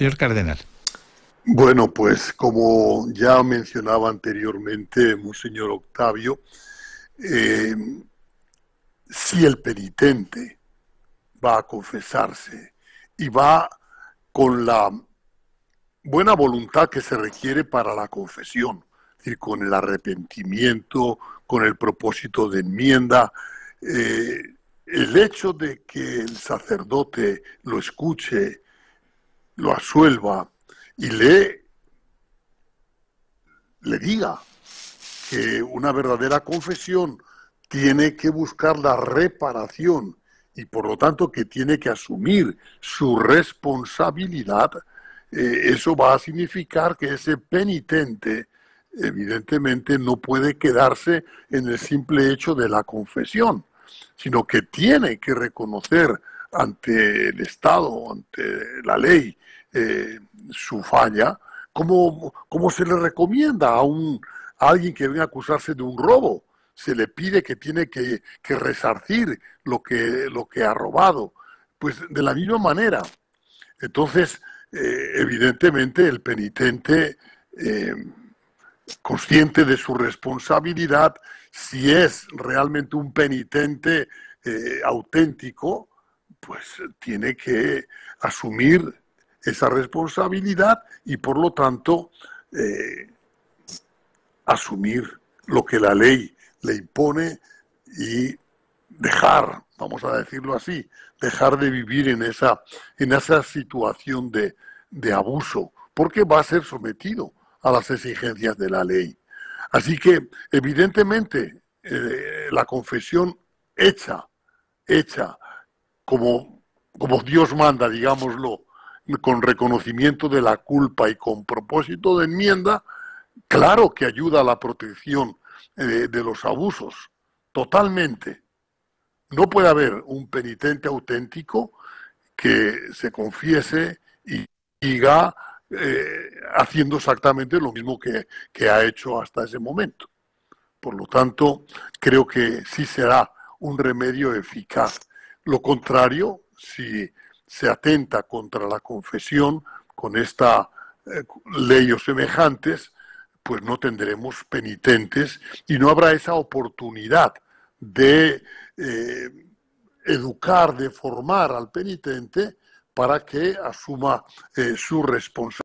Señor Cardenal. Bueno, pues como ya mencionaba anteriormente Monseñor Octavio, eh, si el penitente va a confesarse y va con la buena voluntad que se requiere para la confesión, es decir, con el arrepentimiento, con el propósito de enmienda, eh, el hecho de que el sacerdote lo escuche lo asuelva y le, le diga que una verdadera confesión tiene que buscar la reparación y por lo tanto que tiene que asumir su responsabilidad, eh, eso va a significar que ese penitente evidentemente no puede quedarse en el simple hecho de la confesión, sino que tiene que reconocer ante el Estado, ante la ley, eh, su falla, Como se le recomienda a, un, alguien que viene a acusarse de un robo? Se le pide que tiene que, resarcir lo que, lo que ha robado. Pues de la misma manera. Entonces, eh, evidentemente, el penitente, eh, consciente de su responsabilidad, si es realmente un penitente auténtico, pues eh, tiene que asumir esa responsabilidad y por lo tanto eh, asumir lo que la ley le impone y dejar, vamos a decirlo así, dejar de vivir en esa, en esa situación de, de abuso, porque va a ser sometido a las exigencias de la ley. Así que, evidentemente, eh, la confesión hecha, hecha como, Dios manda, digámoslo, con reconocimiento de la culpa y con propósito de enmienda, claro que ayuda a la protección eh, de, los abusos, totalmente. No puede haber un penitente auténtico que se confiese y siga eh, haciendo exactamente lo mismo que, ha hecho hasta ese momento. Por lo tanto, creo que sí será un remedio eficaz lo contrario, si se atenta contra la confesión con esta leyes eh, ley o semejantes, pues no tendremos penitentes y no habrá esa oportunidad de eh, educar, de formar al penitente para que asuma eh, su responsabilidad.